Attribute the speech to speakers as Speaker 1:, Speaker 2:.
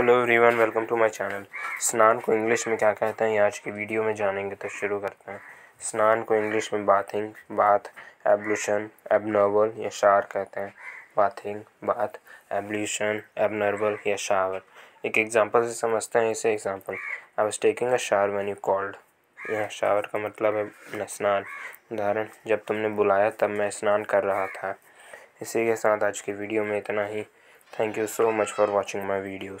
Speaker 1: Hello everyone welcome to my channel स्नान को English में क्या कहते हैं आज की वीडियो में जानेंगे तो शुरू करते हैं स्नान को इंग्लिश में बाथिंग बाथ एब्लूशन एबनर्वल या शार कहते हैं बाथिंग बाथ एब्लूशन एबनर्वल या शावर एक एग्जांपल से समझते हैं इसे example I was taking a shower when you called यह शावर का मतलब है स्नान उदाहरण जब तुमने बुलाया तब मैं स्नान कर रहा था इसी के साथ आज की वीडियो में इतना ही Thank you so much for watching my video.